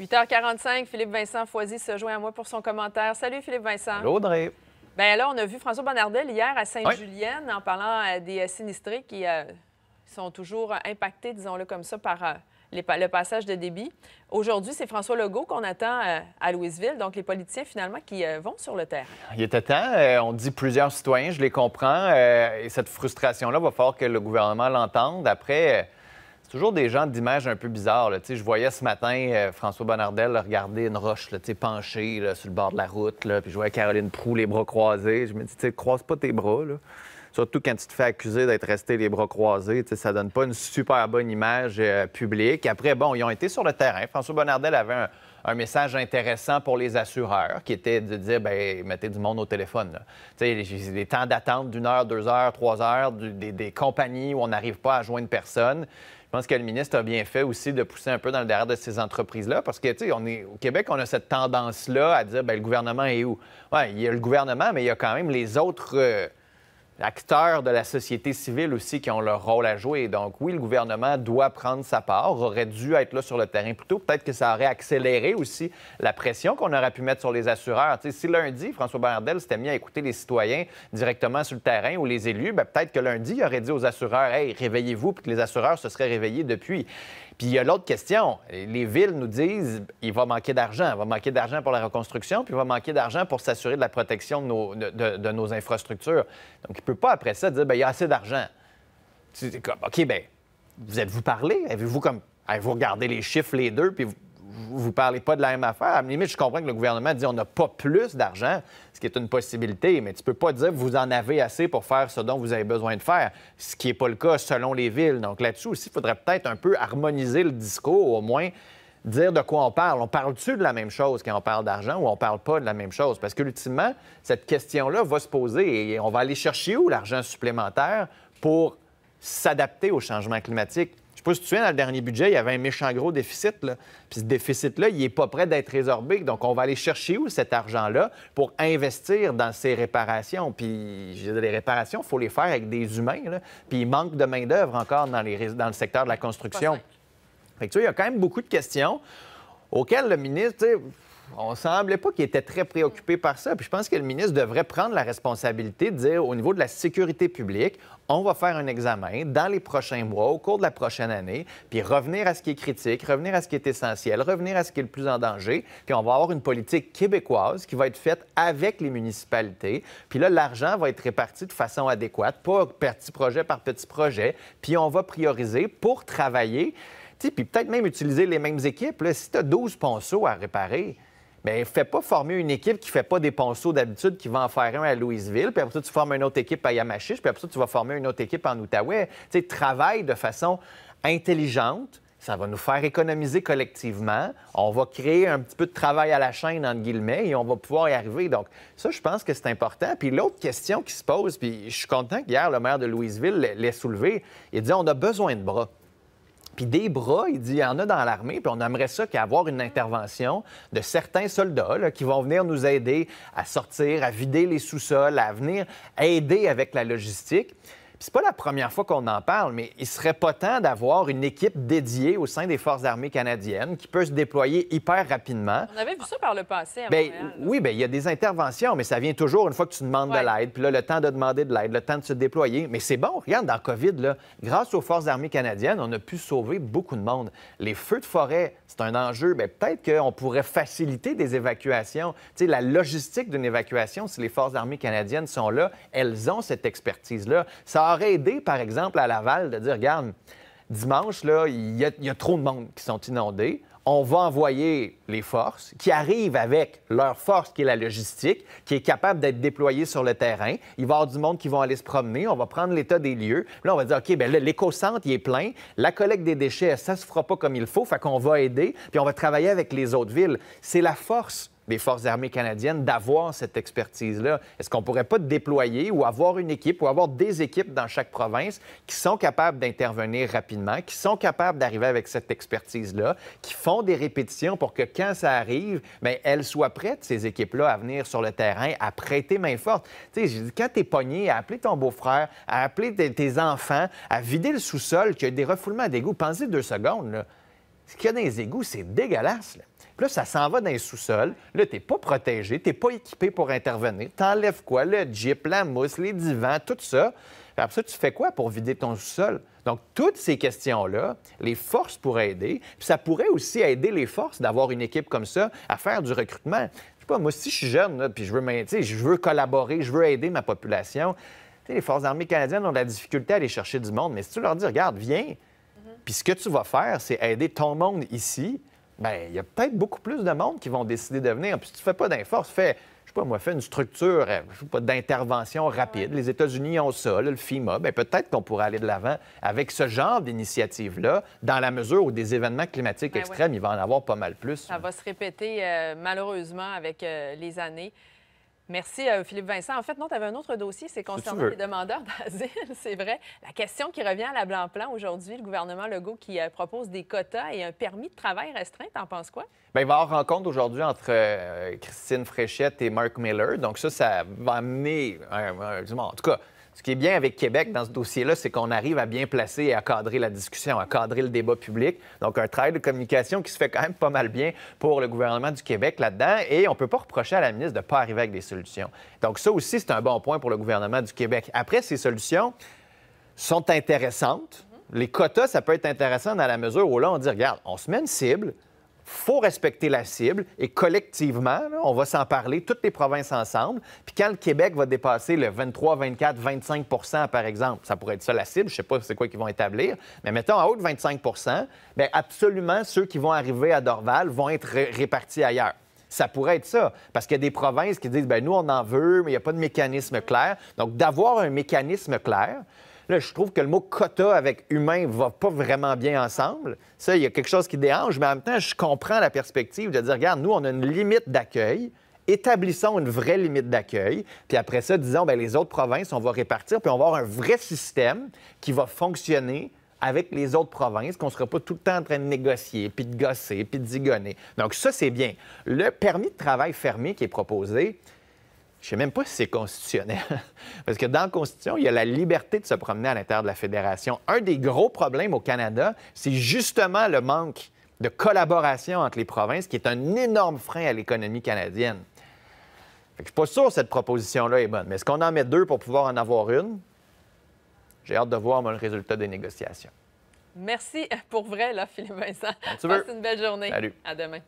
8h45, Philippe Vincent Foisy se joint à moi pour son commentaire. Salut Philippe Vincent. L'Audrey. Audrey. Bien là, on a vu François Bonnardel hier à Sainte-Julienne en parlant euh, des euh, sinistrés qui euh, sont toujours impactés, disons-le comme ça, par le passage de débit. Aujourd'hui, c'est François Legault qu'on attend à Louisville, donc les politiciens finalement qui vont sur le terrain. Il était temps. on dit plusieurs citoyens, je les comprends. et cette frustration-là, va falloir que le gouvernement l'entende. Après c'est toujours des gens d'image un peu bizarres. Je voyais ce matin euh, François Bonnardel regarder une roche penchée sur le bord de la route, puis je voyais Caroline Proux les bras croisés. Je me dis, croise pas tes bras surtout quand tu te fais accuser d'être resté les bras croisés, ça donne pas une super bonne image euh, publique. Après, bon, ils ont été sur le terrain. François Bonnardel avait un, message intéressant pour les assureurs, qui était de dire, ben mettez du monde au téléphone. a des temps d'attente d'une heure, deux heures, trois heures, des, compagnies où on n'arrive pas à joindre personne. Je pense que le ministre a bien fait aussi de pousser un peu dans le derrière de ces entreprises-là, parce que, tu sais, au Québec, on a cette tendance-là à dire, ben le gouvernement est où? Oui, il y a le gouvernement, mais il y a quand même les autres... Euh, acteurs de la société civile aussi qui ont leur rôle à jouer. Donc oui, le gouvernement doit prendre sa part, aurait dû être là sur le terrain plutôt. Peut-être que ça aurait accéléré aussi la pression qu'on aurait pu mettre sur les assureurs. si lundi, François Bernardel s'était mis à écouter les citoyens directement sur le terrain ou les élus, ben, peut-être que lundi, il aurait dit aux assureurs, hey, réveillez-vous, puis que les assureurs se seraient réveillés depuis. Puis il y a l'autre question. Les villes nous disent il va manquer d'argent. Il va manquer d'argent pour la reconstruction, puis il va manquer d'argent pour s'assurer de la protection de nos, infrastructures. Donc, peux pas après ça dire, ben, il y a assez d'argent. Tu comme, OK, ben, vous êtes-vous parlé? Avez-vous comme, vous regardé les chiffres, les deux, puis vous, vous parlez pas de la même affaire? À limite, je comprends que le gouvernement dit, on n'a pas plus d'argent, ce qui est une possibilité, mais tu peux pas dire, vous en avez assez pour faire ce dont vous avez besoin de faire, ce qui n'est pas le cas selon les villes. Donc là-dessus aussi, il faudrait peut-être un peu harmoniser le discours, au moins dire de quoi on parle. On parle-tu de la même chose quand on parle d'argent ou on parle pas de la même chose? Parce que, ultimement, cette question-là va se poser et on va aller chercher où l'argent supplémentaire pour s'adapter au changement climatique. Je ne sais pas si tu te souviens, dans le dernier budget, il y avait un méchant gros déficit. Puis ce déficit-là, il n'est pas prêt d'être résorbé. Donc, on va aller chercher où cet argent-là pour investir dans ces réparations. Puis, les réparations, il faut les faire avec des humains. Puis, il manque de main-d'œuvre encore dans, les, dans le secteur de la construction tu vois, il y a quand même beaucoup de questions auxquelles le ministre, on semblait pas qu'il était très préoccupé par ça. Puis je pense que le ministre devrait prendre la responsabilité de dire au niveau de la sécurité publique, on va faire un examen dans les prochains mois, au cours de la prochaine année, puis revenir à ce qui est critique, revenir à ce qui est essentiel, revenir à ce qui est le plus en danger, puis on va avoir une politique québécoise qui va être faite avec les municipalités, puis là, l'argent va être réparti de façon adéquate, pas petit projet par petit projet, puis on va prioriser pour travailler puis peut-être même utiliser les mêmes équipes. Si tu as 12 ponceaux à réparer, Bien, fais pas former une équipe qui ne fait pas des ponceaux d'habitude, qui va en faire un à Louisville, puis après ça, tu formes une autre équipe à Yamachiche, puis après ça, tu vas former une autre équipe en Outaouais. Tu sais, travaille de façon intelligente. Ça va nous faire économiser collectivement. On va créer un petit peu de travail à la chaîne, entre guillemets, et on va pouvoir y arriver. Donc, ça, je pense que c'est important. Puis l'autre question qui se pose, puis je suis content qu'hier, le maire de Louisville l'ait soulevé, il dit on a besoin de bras. Puis des bras, il dit, il y en a dans l'armée, puis on aimerait ça qu'avoir une intervention de certains soldats qui vont venir nous aider à sortir, à vider les sous-sols, à venir aider avec la logistique c'est pas la première fois qu'on en parle, mais il serait pas temps d'avoir une équipe dédiée au sein des Forces armées canadiennes qui peut se déployer hyper rapidement. On avait vu ça par le passé. À ben, oui, bien, il y a des interventions, mais ça vient toujours une fois que tu demandes de l'aide, puis là, le temps de demander de l'aide, le temps de se déployer. Mais c'est bon, regarde, dans COVID, là, grâce aux Forces armées canadiennes, on a pu sauver beaucoup de monde. Les feux de forêt, c'est un enjeu. Ben, peut-être qu'on pourrait faciliter des évacuations. Tu sais, la logistique d'une évacuation, si les Forces armées canadiennes sont là, elles ont cette expertise-là. Ça aider aurait aidé, par exemple, à Laval de dire, regarde, dimanche, là, il y, a trop de monde qui sont inondés. On va envoyer les forces qui arrivent avec leur force, qui est la logistique, qui est capable d'être déployée sur le terrain. Il va y avoir du monde qui va aller se promener. On va prendre l'état des lieux. Là, on va dire, OK, bien l'éco-centre, il est plein. La collecte des déchets, ça se fera pas comme il faut. Fait qu'on va aider, puis on va travailler avec les autres villes. C'est la force des Forces armées canadiennes d'avoir cette expertise-là? Est-ce qu'on ne pourrait pas déployer ou avoir une équipe ou avoir des équipes dans chaque province qui sont capables d'intervenir rapidement, qui sont capables d'arriver avec cette expertise-là, qui font des répétitions pour que quand ça arrive, bien, elles soient prêtes, ces équipes-là, à venir sur le terrain, à prêter main forte. Tu sais, quand tu es pogné, à appeler ton beau-frère, à appeler tes enfants, à vider le sous-sol, qu'il y a des refoulements d'égouts, pensez deux secondes, Ce qu'il y a dans les égouts, c'est dégueulasse. Là. Puis là, ça s'en va dans les sous-sols. Là, t'es pas protégé, t'es pas équipé pour intervenir. T'enlèves quoi? Le jeep, la mousse, les divans, tout ça. Après ça, tu fais quoi pour vider ton sous-sol? Donc, toutes ces questions-là, les forces pourraient aider. Puis ça pourrait aussi aider les forces d'avoir une équipe comme ça à faire du recrutement. Je sais pas, moi, si je suis jeune, puis je veux, je veux collaborer, je veux aider ma population, les Forces armées canadiennes ont de la difficulté à aller chercher du monde, mais si tu leur dis, regarde, viens, mhm. puis ce que tu vas faire, c'est aider ton monde ici, ben, il y a peut-être beaucoup plus de monde qui vont décider de venir. Puis si tu fais pas d'inforce fais je sais pas, moi, fais une structure euh, d'intervention rapide. Les États-Unis ont ça, le FIMA. Bien, peut-être qu'on pourrait aller de l'avant avec ce genre d'initiative-là, dans la mesure où des événements climatiques ben extrêmes, il va en avoir pas mal plus. Ça va se répéter, euh, malheureusement, avec euh, les années. Merci, euh, Philippe Vincent. En fait, non, tu avais un autre dossier, c'est concernant les demandeurs d'asile, c'est vrai. La question qui revient à la Blanc-Plan aujourd'hui, le gouvernement Legault qui euh, propose des quotas et un permis de travail restreint, t'en penses quoi? Bien, il va y avoir rencontre aujourd'hui entre euh, Christine Fréchette et Mark Miller. Donc ça, ça va amener, en tout cas, ce qui est bien avec Québec dans ce dossier-là, c'est qu'on arrive à bien placer et à cadrer la discussion, à cadrer le débat public. Donc, un travail de communication qui se fait quand même pas mal bien pour le gouvernement du Québec là-dedans. Et on ne peut pas reprocher à la ministre de ne pas arriver avec des solutions. Donc, ça aussi, c'est un bon point pour le gouvernement du Québec. Après, ces solutions sont intéressantes. Les quotas, ça peut être intéressant dans la mesure où là, on dit, regarde, on se met une cible, faut respecter la cible et collectivement, on va s'en parler, toutes les provinces ensemble. Puis quand le Québec va dépasser le 23, 24, 25 par exemple, ça pourrait être ça la cible, je ne sais pas c'est quoi qu'ils vont établir, mais mettons à haut 25 bien absolument ceux qui vont arriver à Dorval vont être répartis ailleurs. Ça pourrait être ça, parce qu'il y a des provinces qui disent, ben nous on en veut, mais il n'y a pas de mécanisme clair. Donc d'avoir un mécanisme clair, Là, je trouve que le mot quota avec humain va pas vraiment bien ensemble. Ça, il y a quelque chose qui dérange, mais en même temps, je comprends la perspective de dire, regarde, nous, on a une limite d'accueil établissons une vraie limite d'accueil, puis après ça, disons, ben, les autres provinces, on va répartir, puis on va avoir un vrai système qui va fonctionner avec les autres provinces, qu'on ne sera pas tout le temps en train de négocier, puis de gosser, puis de digonner. Donc ça, c'est bien. Le permis de travail fermé qui est proposé, je ne sais même pas si c'est constitutionnel. Parce que dans la Constitution, il y a la liberté de se promener à l'intérieur de la Fédération. Un des gros problèmes au Canada, c'est justement le manque de collaboration entre les provinces, qui est un énorme frein à l'économie canadienne. je ne suis pas sûr que cette proposition-là est bonne. Mais est-ce qu'on en met deux pour pouvoir en avoir une? J'ai hâte de voir le résultat des négociations. Merci pour vrai, là, Philippe Vincent. Passe une belle journée. Salut. À demain.